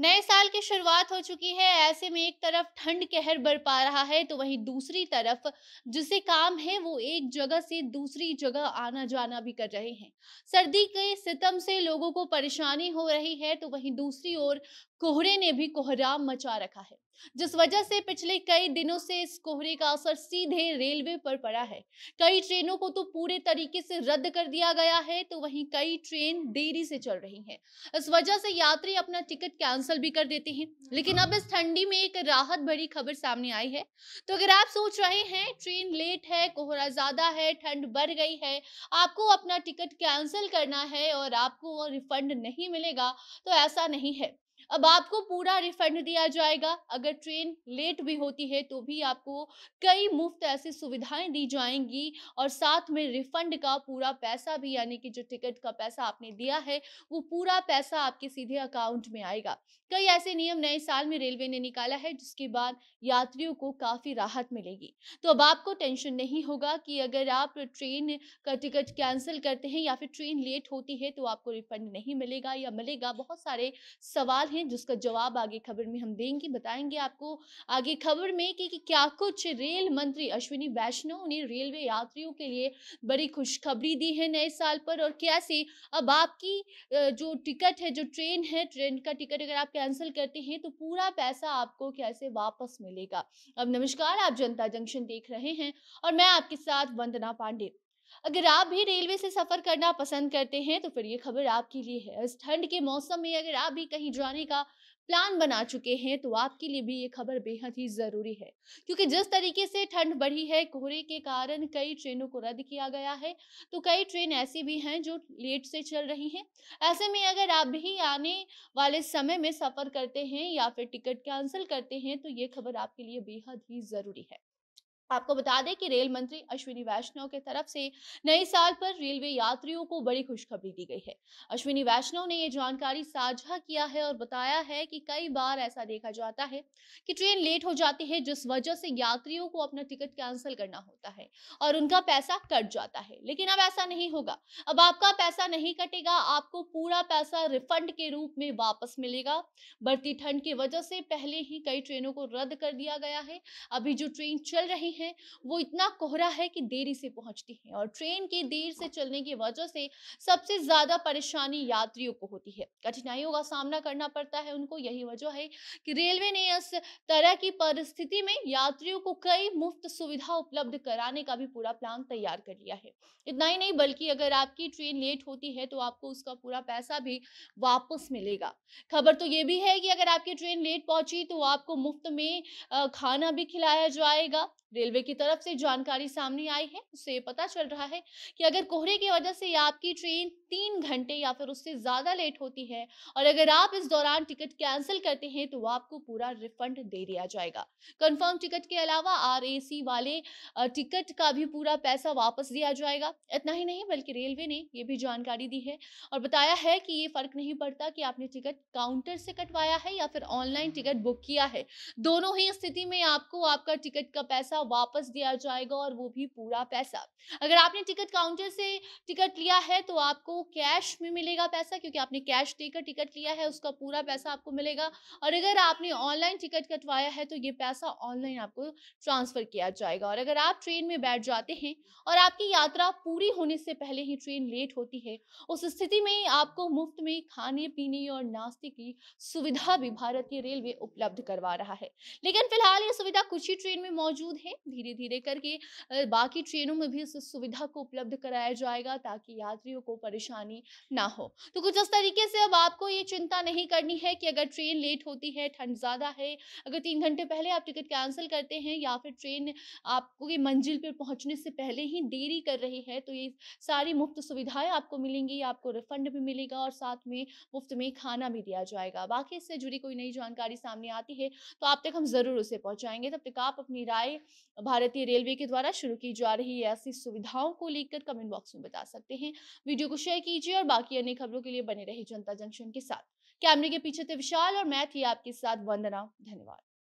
नए साल की शुरुआत हो चुकी है ऐसे में एक तरफ ठंड कहर बरपा रहा है तो वहीं दूसरी तरफ जिसे काम है वो एक जगह से दूसरी जगह आना जाना भी कर रहे हैं सर्दी के सितम से लोगों को परेशानी हो रही है तो वहीं दूसरी ओर कोहरे ने भी कोहराम मचा रखा है जिस वजह से पिछले कई दिनों से इस कोहरे का असर सीधे रेलवे पर पड़ा है कई ट्रेनों को तो पूरे तरीके से रद्द कर दिया गया है तो वहीं कई ट्रेन देरी से चल रही हैं इस वजह से यात्री अपना टिकट कैंसिल कैंसिल भी कर देते हैं हाँ। लेकिन अब इस ठंडी में एक राहत भरी खबर सामने आई है तो अगर आप सोच रहे हैं ट्रेन लेट है कोहरा ज़्यादा है ठंड बढ़ गई है आपको अपना टिकट कैंसिल करना है और आपको रिफंड नहीं मिलेगा तो ऐसा नहीं है अब आपको पूरा रिफंड दिया जाएगा अगर ट्रेन लेट भी होती है तो भी आपको कई मुफ्त ऐसी सुविधाएं दी जाएंगी और साथ में रिफंड का पूरा पैसा भी यानी कि जो टिकट का पैसा आपने दिया है वो पूरा पैसा आपके सीधे अकाउंट में आएगा कई ऐसे नियम नए साल में रेलवे ने निकाला है जिसके बाद यात्रियों को काफ़ी राहत मिलेगी तो अब आपको टेंशन नहीं होगा कि अगर आप ट्रेन का टिकट कैंसिल करते हैं या फिर ट्रेन लेट होती है तो आपको रिफंड नहीं मिलेगा या मिलेगा बहुत सारे सवाल हैं हैं जिसका जवाब आगे खबर में हम देंगे बताएंगे आपको आगे खबर में कि, कि क्या कुछ रेल मंत्री अश्विनी वैष्णव ने रेलवे यात्रियों के लिए बड़ी खुशखबरी दी है नए साल पर और कैसे अब आपकी जो टिकट है जो ट्रेन है ट्रेन का टिकट अगर आप कैंसिल करते हैं तो पूरा पैसा आपको कैसे वापस मिलेगा अब नमस्कार आप जनता जंक्शन देख रहे हैं और मैं आपके साथ वंदना पांडे अगर आप भी रेलवे से सफ़र करना पसंद करते हैं तो फिर ये खबर आपके लिए है इस ठंड के मौसम में अगर आप भी कहीं जाने का प्लान बना चुके हैं तो आपके लिए भी ये खबर बेहद ही ज़रूरी है क्योंकि जिस तरीके से ठंड बढ़ी है कोहरे के कारण कई ट्रेनों को रद्द किया गया है तो कई ट्रेन ऐसी भी हैं जो लेट से चल रही हैं ऐसे में अगर आप भी आने वाले समय में सफ़र करते हैं या फिर टिकट कैंसिल करते हैं तो ये खबर आपके लिए बेहद ही ज़रूरी है आपको बता दें कि रेल मंत्री अश्विनी वैष्णव के तरफ से नए साल पर रेलवे यात्रियों को बड़ी खुशखबरी दी गई है अश्विनी वैष्णव ने यह जानकारी साझा किया है और बताया है कि कई बार ऐसा देखा जाता है कि ट्रेन लेट हो जाती है जिस वजह से यात्रियों को अपना टिकट कैंसिल करना होता है और उनका पैसा कट जाता है लेकिन अब ऐसा नहीं होगा अब आपका पैसा नहीं कटेगा आपको पूरा पैसा रिफंड के रूप में वापस मिलेगा बढ़ती ठंड की वजह से पहले ही कई ट्रेनों को रद्द कर दिया गया है अभी जो ट्रेन चल रही हैं वो इतना कोहरा है कि देरी से पहुंचती हैं और ट्रेन के देर से चलने की वजह से सबसे ज़्यादा परेशानी यात्रियों को होती है कठिनाइयों का सामना करना पड़ता है उनको यही वजह है कि रेलवे ने इस तरह की परिस्थिति में यात्रियों को कई मुफ्त सुविधा उपलब्ध कराने का भी पूरा प्लान तैयार कर लिया है इतना ही नहीं बल्कि अगर आपकी ट्रेन लेट होती है तो आपको उसका पूरा पैसा भी वापस मिलेगा खबर तो ये भी है कि अगर आपकी ट्रेन लेट पहुंची तो आपको मुफ्त में खाना भी खिलाया जाएगा रेलवे की तरफ से जानकारी सामने आई है उससे पता चल रहा है कि अगर कोहरे की वजह से आपकी ट्रेन तीन घंटे या फिर उससे ज़्यादा लेट होती है और अगर आप इस दौरान टिकट कैंसिल करते हैं तो आपको पूरा रिफंड दे दिया जाएगा कंफर्म टिकट के अलावा आर वाले टिकट का भी पूरा पैसा वापस दिया जाएगा इतना ही नहीं बल्कि रेलवे ने यह भी जानकारी दी है और बताया है कि ये फ़र्क नहीं पड़ता कि आपने टिकट काउंटर से कटवाया है या फिर ऑनलाइन टिकट बुक किया है दोनों ही स्थिति में आपको आपका टिकट का पैसा पैसा वापस दिया जाएगा और वो भी पूरा पैसा अगर आपने टिकट काउंटर से टिकट लिया है तो आपको कैश में मिलेगा पैसा क्योंकि आपने कैश देकर टिकट लिया है उसका पूरा पैसा आपको मिलेगा और अगर आपने ऑनलाइन टिकट कटवाया है तो ये पैसा ऑनलाइन आपको ट्रांसफ़र किया जाएगा और अगर आप ट्रेन में बैठ जाते हैं और आपकी यात्रा पूरी होने से पहले ही ट्रेन लेट होती है उस स्थिति में आपको मुफ्त में खाने पीने और नाश्ते की सुविधा भी भारतीय रेलवे उपलब्ध करवा रहा है लेकिन फिलहाल ये सुविधा कुछ ही ट्रेन में मौजूद है हैं धीरे धीरे करके बाकी ट्रेनों में भी इस सुविधा को उपलब्ध कराया जाएगा ताकि यात्रियों को परेशानी ना हो तो कुछ इस तरीके से अब आपको ये चिंता नहीं करनी है कि अगर ट्रेन लेट होती है ठंड ज़्यादा है अगर तीन घंटे पहले आप टिकट कैंसिल करते हैं या फिर ट्रेन आपको मंजिल पर पहुँचने से पहले ही देरी कर रही है तो ये सारी मुफ्त सुविधाएं आपको मिलेंगी आपको रिफंड भी मिलेगा और साथ में मुफ्त में खाना भी दिया जाएगा बाकी इससे जुड़ी कोई नई जानकारी सामने आती है तो आप तक हम ज़रूर उसे पहुंचाएंगे तब तक आप अपनी राय भारतीय रेलवे के द्वारा शुरू की जा रही ऐसी सुविधाओं को लेकर कमेंट बॉक्स में बता सकते हैं वीडियो को शेयर कीजिए और बाकी अन्य खबरों के लिए बने रहे जनता जंक्शन के साथ कैमरे के पीछे थे विशाल और मैं थी आपके साथ वंदना धन्यवाद